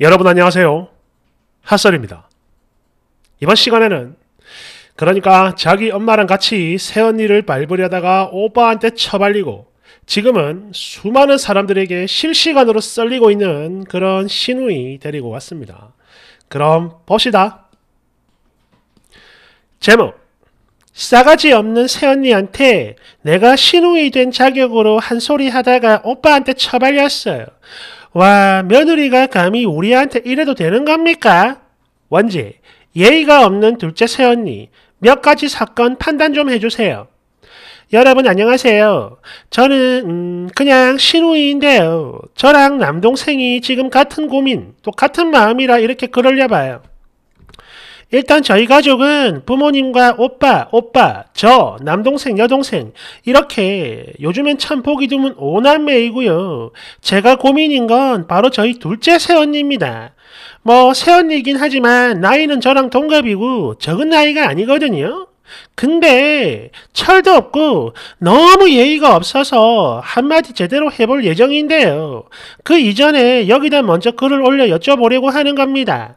여러분 안녕하세요. 핫설입니다. 이번 시간에는 그러니까 자기 엄마랑 같이 새언니를 밟으려다가 오빠한테 쳐발리고 지금은 수많은 사람들에게 실시간으로 썰리고 있는 그런 신우이 데리고 왔습니다. 그럼 봅시다. 제목 싸가지 없는 새언니한테 내가 신우이 된 자격으로 한 소리 하다가 오빠한테 쳐발렸어요. 와 며느리가 감히 우리한테 이래도 되는 겁니까? 원지 예의가 없는 둘째 새언니 몇 가지 사건 판단 좀 해주세요. 여러분 안녕하세요. 저는 음, 그냥 신우이인데요. 저랑 남동생이 지금 같은 고민 또 같은 마음이라 이렇게 그러려 봐요. 일단 저희 가족은 부모님과 오빠, 오빠, 저, 남동생, 여동생 이렇게 요즘엔 참 보기 드문 오남매이고요. 제가 고민인 건 바로 저희 둘째 새언니입니다. 뭐 새언니이긴 하지만 나이는 저랑 동갑이고 적은 나이가 아니거든요. 근데 철도 없고 너무 예의가 없어서 한마디 제대로 해볼 예정인데요. 그 이전에 여기다 먼저 글을 올려 여쭤보려고 하는 겁니다.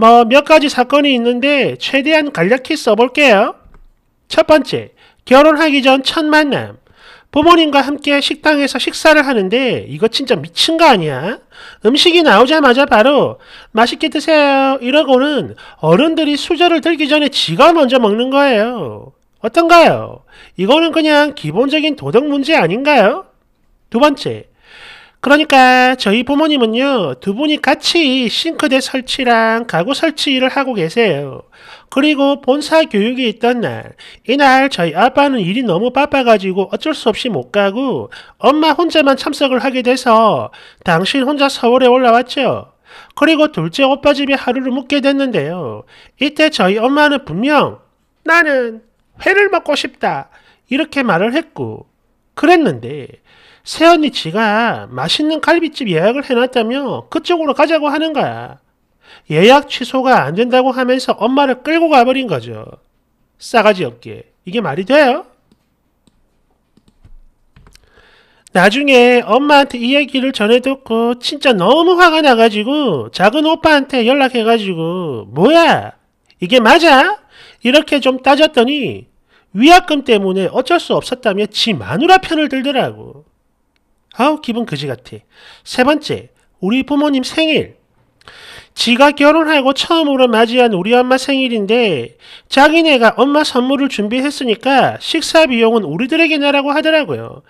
뭐몇 가지 사건이 있는데 최대한 간략히 써볼게요. 첫 번째, 결혼하기 전 첫 만남. 부모님과 함께 식당에서 식사를 하는데 이거 진짜 미친 거 아니야? 음식이 나오자마자 바로 맛있게 드세요 이러고는 어른들이 수저를 들기 전에 지가 먼저 먹는 거예요. 어떤가요? 이거는 그냥 기본적인 도덕 문제 아닌가요? 두 번째, 그러니까 저희 부모님은요, 두 분이 같이 싱크대 설치랑 가구 설치 일을 하고 계세요. 그리고 본사 교육이 있던 날, 이날 저희 아빠는 일이 너무 바빠가지고 어쩔 수 없이 못 가고 엄마 혼자만 참석을 하게 돼서 당신 혼자 서울에 올라왔죠. 그리고 둘째 오빠 집에 하루를 묵게 됐는데요. 이때 저희 엄마는 분명 나는 회를 먹고 싶다. 이렇게 말을 했고, 그랬는데 새언니 지가 맛있는 갈비집 예약을 해놨다며 그쪽으로 가자고 하는 거야. 예약 취소가 안 된다고 하면서 엄마를 끌고 가버린 거죠. 싸가지 없게. 이게 말이 돼요? 나중에 엄마한테 이얘기를 전해듣고 진짜 너무 화가 나가지고 작은 오빠한테 연락해가지고 뭐야? 이게 맞아? 이렇게 좀 따졌더니 위약금 때문에 어쩔 수 없었다며 지 마누라 편을 들더라고. 아우 기분 그지 같아. 세 번째, 우리 부모님 생일. 지가 결혼하고 처음으로 맞이한 우리 엄마 생일인데 자기네가 엄마 선물을 준비했으니까 식사 비용은 우리들에게 내라고 하더라고요.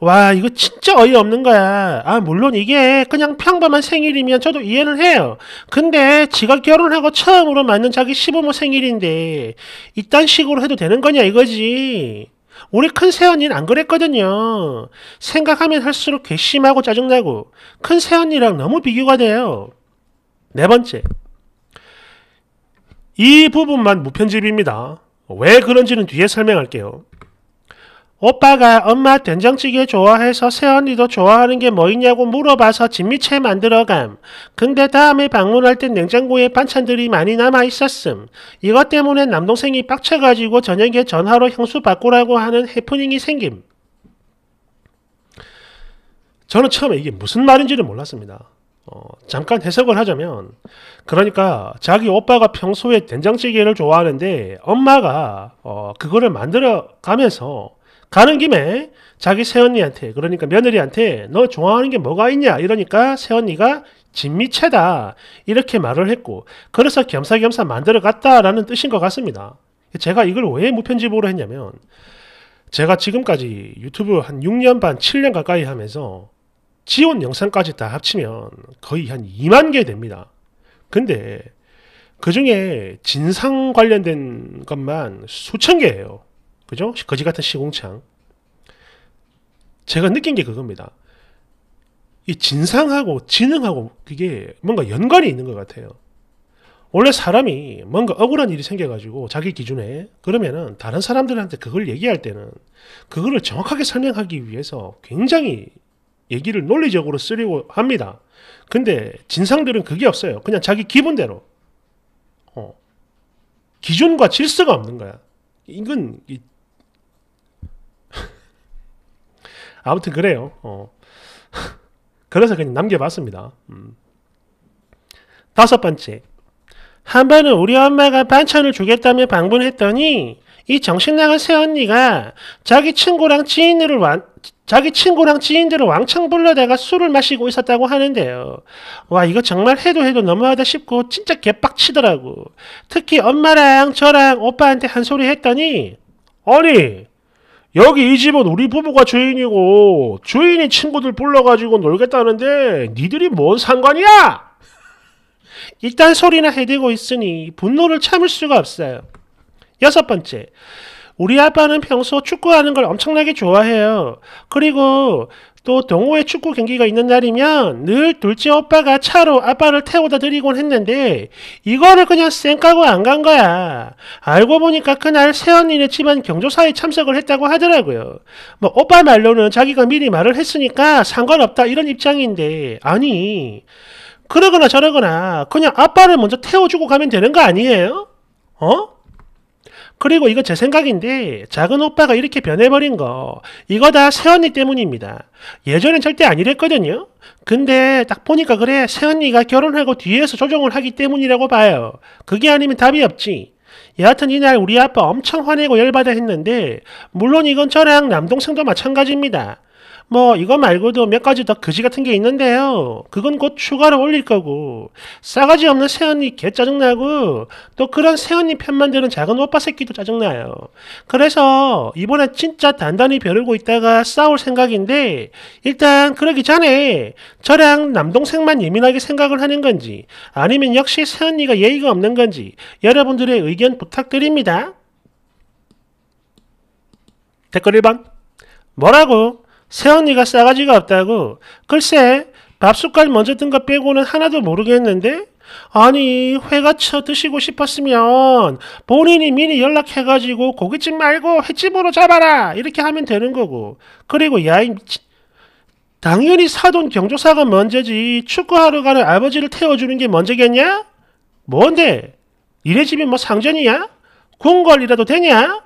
와 이거 진짜 어이없는 거야. 아 물론 이게 그냥 평범한 생일이면 저도 이해는 해요. 근데 지가 결혼하고 처음으로 맞는 자기 시부모 생일인데 이딴 식으로 해도 되는 거냐 이거지. 우리 큰새언니는 안 그랬거든요. 생각하면 할수록 괘씸하고 짜증나고 큰새언니랑 너무 비교가 돼요. 네 번째, 이 부분만 무편집입니다. 왜 그런지는 뒤에 설명할게요. 오빠가 엄마 된장찌개 좋아해서 새언니도 좋아하는 게 뭐 있냐고 물어봐서 진미채 만들어감. 근데 다음에 방문할 땐 냉장고에 반찬들이 많이 남아있었음. 이것 때문에 남동생이 빡쳐가지고 저녁에 전화로 향수 바꾸라고 하는 해프닝이 생김. 저는 처음에 이게 무슨 말인지를 몰랐습니다. 어, 잠깐 해석을 하자면, 그러니까 자기 오빠가 평소에 된장찌개를 좋아하는데 엄마가 어, 그거를 만들어 가면서 가는 김에 자기 새언니한테 그러니까 며느리한테 너 좋아하는 게 뭐가 있냐 이러니까 새언니가 진미채다 이렇게 말을 했고 그래서 겸사겸사 만들어 갔다라는 뜻인 것 같습니다. 제가 이걸 왜 무편집으로 했냐면 제가 지금까지 유튜브 한 6년 반 7년 가까이 하면서 지원 영상까지 다 합치면 거의 한 2만 개 됩니다. 근데 그 중에 진상 관련된 것만 수천 개예요. 그죠? 거지 같은 시공창. 제가 느낀 게 그겁니다. 이 진상하고 지능하고 그게 뭔가 연관이 있는 것 같아요. 원래 사람이 뭔가 억울한 일이 생겨가지고 자기 기준에 그러면은 다른 사람들한테 그걸 얘기할 때는 그거를 정확하게 설명하기 위해서 굉장히 얘기를 논리적으로 쓰려고 합니다. 근데 진상들은 그게 없어요. 그냥 자기 기분대로 어. 기준과 질서가 없는 거야. 이건 아무튼 그래요. 어. 그래서 그냥 남겨봤습니다. 음. 다섯 번째. 한 번은 우리 엄마가 반찬을 주겠다며 방문했더니 이 정신나간 새언니가 자기 친구랑 지인들을 완, 자기 친구랑 지인들을 왕창 불러다가 술을 마시고 있었다고 하는데요. 와, 이거 정말 해도 해도 너무하다 싶고 진짜 개빡치더라고. 특히 엄마랑 저랑 오빠한테 한 소리 했더니, 아니, 여기 이 집은 우리 부부가 주인이고 주인이 친구들 불러가지고 놀겠다는데 니들이 뭔 상관이야! 이딴 소리나 해대고 있으니 분노를 참을 수가 없어요. 여섯 번째, 우리 아빠는 평소 축구하는 걸 엄청나게 좋아해요. 그리고 또 동호회 축구 경기가 있는 날이면 늘 둘째 오빠가 차로 아빠를 태워다 드리곤 했는데 이거를 그냥 쌩 까고 안 간 거야. 알고 보니까 그날 새언니네 집안 경조사에 참석을 했다고 하더라고요. 뭐 오빠 말로는 자기가 미리 말을 했으니까 상관없다 이런 입장인데 아니 그러거나 저러거나 그냥 아빠를 먼저 태워주고 가면 되는 거 아니에요? 어? 그리고 이거 제 생각인데 작은 오빠가 이렇게 변해버린 거 이거 다 세언니 때문입니다. 예전엔 절대 안 이랬거든요. 근데 딱 보니까 그래 세언니가 결혼하고 뒤에서 조정을 하기 때문이라고 봐요. 그게 아니면 답이 없지. 여하튼 이날 우리 아빠 엄청 화내고 열받아 했는데 물론 이건 저랑 남동생도 마찬가지입니다. 뭐 이거 말고도 몇 가지 더 거지 같은 게 있는데요. 그건 곧 추가로 올릴 거고 싸가지 없는 세연이 개 짜증나고 또 그런 세연이 편만 드는 작은 오빠 새끼도 짜증나요. 그래서 이번에 진짜 단단히 벼르고 있다가 싸울 생각인데 일단 그러기 전에 저랑 남동생만 예민하게 생각을 하는 건지 아니면 역시 세연이가 예의가 없는 건지 여러분들의 의견 부탁드립니다. 댓글 1번 뭐라고? 새언니가 싸가지가 없다고 글쎄 밥 숟갈 먼저 든것 빼고는 하나도 모르겠는데 아니 회가쳐 드시고 싶었으면 본인이 미리 연락해가지고 고깃집 말고 횟집으로 잡아라 이렇게 하면 되는 거고 그리고 야이 당연히 사돈 경조사가 먼저지 축구하러 가는 아버지를 태워주는 게 먼저겠냐? 뭔데? 이래 집이 뭐 상전이야? 궁궐이라도 되냐?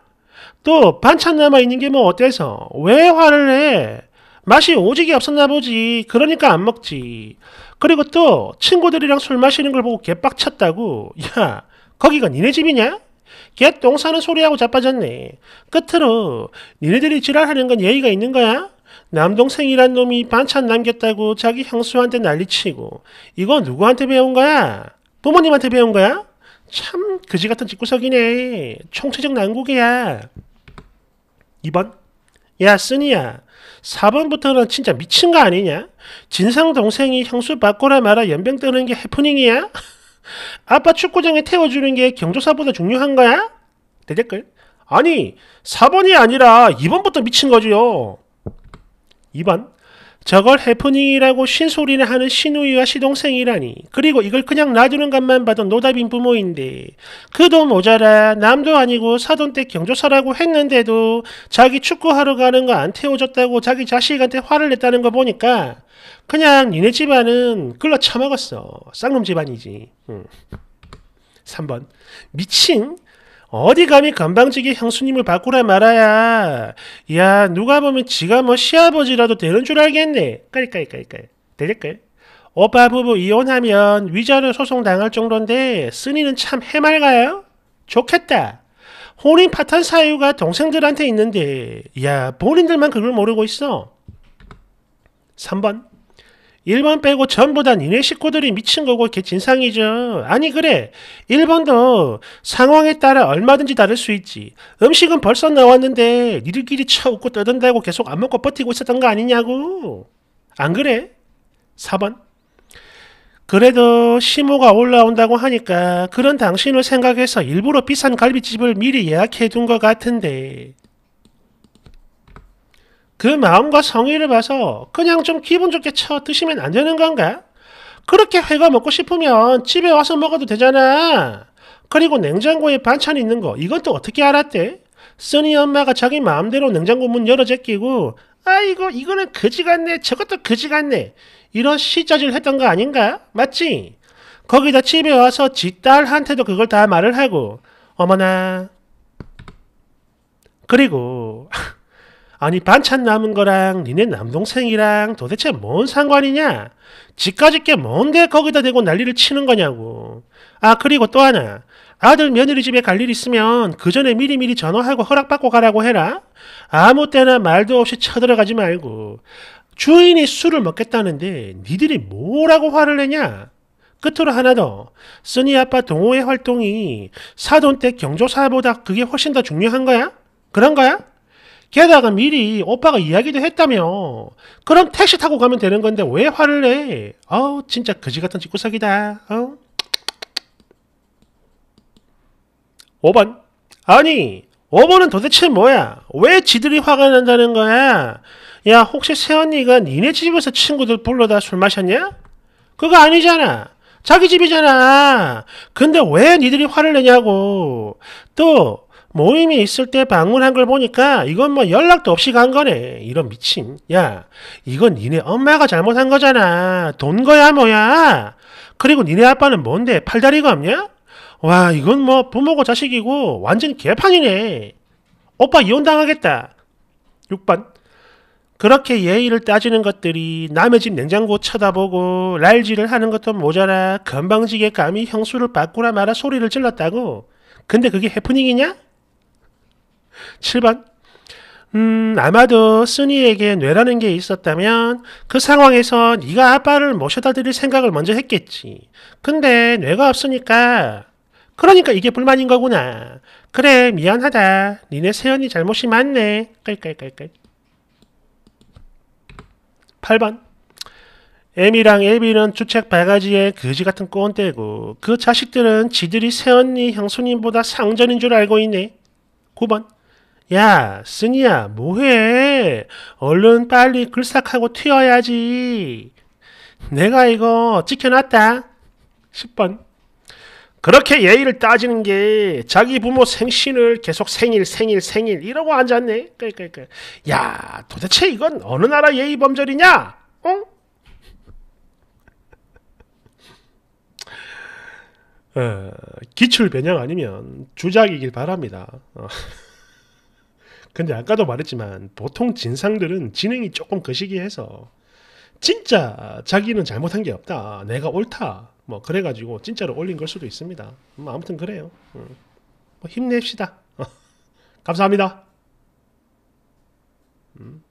또 반찬 남아 있는 게 뭐 어때서? 왜 화를 내? 맛이 오지게 없었나 보지. 그러니까 안 먹지. 그리고 또 친구들이랑 술 마시는 걸 보고 개빡쳤다고. 야, 거기가 니네 집이냐? 개똥 사는 소리하고 자빠졌네. 끝으로 니네들이 지랄하는 건 예의가 있는 거야? 남동생이란 놈이 반찬 남겼다고 자기 형수한테 난리치고 이거 누구한테 배운 거야? 부모님한테 배운 거야? 참 그지 같은 집구석이네. 총체적 난국이야. 2번 야 쓰니야 4번부터는 진짜 미친 거 아니냐? 진상 동생이 형수 바꾸라 말아 연병 뜨는 게 해프닝이야? 아빠 축구장에 태워주는 게 경조사보다 중요한 거야? 대댓글 아니 4번이 아니라 2번부터 미친 거지요 2번 저걸 해프닝이라고 신소리를 하는 신우이와 시동생이라니. 그리고 이걸 그냥 놔두는 것만 봐도 노답인 부모인데 그도 모자라 남도 아니고 사돈 때 경조사라고 했는데도 자기 축구하러 가는 거 안 태워줬다고 자기 자식한테 화를 냈다는 거 보니까 그냥 니네 집안은 글러 처먹었어. 쌍놈 집안이지. 응. 3번. 미친? 어디 감히 건방지게 형수님을 바꾸라 말아야. 야, 누가 보면 지가 뭐 시아버지라도 되는 줄 알겠네. 깔깔깔깔. 까될까 오빠 부부 이혼하면 위자료 소송 당할 정도인데 쓰니는 참 해맑아요? 좋겠다. 혼인 파탄 사유가 동생들한테 있는데 야 본인들만 그걸 모르고 있어. 3번 1번 빼고 전부 다 니네 식구들이 미친 거고 걔 진상이죠. 아니 그래 1번도 상황에 따라 얼마든지 다를 수 있지. 음식은 벌써 나왔는데 니들끼리 쳐웃고 떠든다고 계속 안 먹고 버티고 있었던 거 아니냐고. 안 그래? 4번 그래도 심호가 올라온다고 하니까 그런 당신을 생각해서 일부러 비싼 갈비집을 미리 예약해 둔것 같은데 그 마음과 성의를 봐서 그냥 좀 기분 좋게 쳐 드시면 안 되는 건가? 그렇게 회가 먹고 싶으면 집에 와서 먹어도 되잖아. 그리고 냉장고에 반찬 있는 거 이건 또 어떻게 알았대? 써니 엄마가 자기 마음대로 냉장고 문 열어 제끼고 아이거 이거는 거지 같네 저것도 거지 같네 이런 시자질 했던 거 아닌가? 맞지? 거기다 집에 와서 지 딸한테도 그걸 다 말을 하고 어머나 그리고 아니 반찬 남은 거랑 니네 남동생이랑 도대체 뭔 상관이냐? 집까지 게 뭔데 거기다 대고 난리를 치는 거냐고. 아 그리고 또 하나. 아들 며느리 집에 갈 일 있으면 그 전에 미리미리 전화하고 허락받고 가라고 해라. 아무 때나 말도 없이 쳐들어가지 말고. 주인이 술을 먹겠다는데 니들이 뭐라고 화를 내냐? 끝으로 하나 더. 쓰니 아빠 동호회 활동이 사돈 댁 경조사보다 그게 훨씬 더 중요한 거야? 그런 거야? 게다가 미리 오빠가 이야기도 했다며. 그럼 택시 타고 가면 되는 건데 왜 화를 내? 어우, 진짜 거지 같은 집구석이다. 어? 5번. 아니, 5번은 도대체 뭐야? 왜 지들이 화가 난다는 거야? 야, 혹시 새언니가 니네 집에서 친구들 불러다 술 마셨냐? 그거 아니잖아. 자기 집이잖아. 근데 왜 니들이 화를 내냐고. 또, 모임이 있을 때 방문한 걸 보니까 이건 뭐 연락도 없이 간 거네. 이런 미친. 야, 이건 니네 엄마가 잘못한 거잖아. 돈 거야 뭐야. 그리고 니네 아빠는 뭔데 팔다리가 없냐? 와, 이건 뭐 부모고 자식이고 완전 개판이네. 오빠 이혼당하겠다. 6번. 그렇게 예의를 따지는 것들이 남의 집 냉장고 쳐다보고 랄지를 하는 것도 모자라 건방지게 감히 형수를 바꾸라 말아 소리를 질렀다고. 근데 그게 해프닝이냐? 7번. 음, 아마도 쓰니에게 뇌라는 게 있었다면 그 상황에서 네가 아빠를 모셔다 드릴 생각을 먼저 했겠지. 근데 뇌가 없으니까 그러니까 이게 불만인 거구나. 그래, 미안하다. 니네 세연이 잘못이 많네. 깔깔깔깔. 8번. m 미랑 L비는 주책 바가지에 거지 같은 꼰대고 그 자식들은 지들이 세언니 형수님보다 상전인 줄 알고 있네. 9번. 야, 승희야, 뭐해? 얼른 빨리 글싹하고 튀어야지. 내가 이거 지켜놨다. 10번. 그렇게 예의를 따지는 게 자기 부모 생신을 계속 생일, 생일, 생일 이러고 앉았네. 그러니까, 야, 도대체 이건 어느 나라 예의 범절이냐? 어, 어 기출 변형 아니면 주작이길 바랍니다. 어. 근데 아까도 말했지만 보통 진상들은 진행이 조금 거시기해서 진짜 자기는 잘못한 게 없다. 내가 옳다. 뭐 그래가지고 진짜로 올린 걸 수도 있습니다. 뭐 아무튼 그래요. 음. 뭐 힘냅시다. 감사합니다. 음.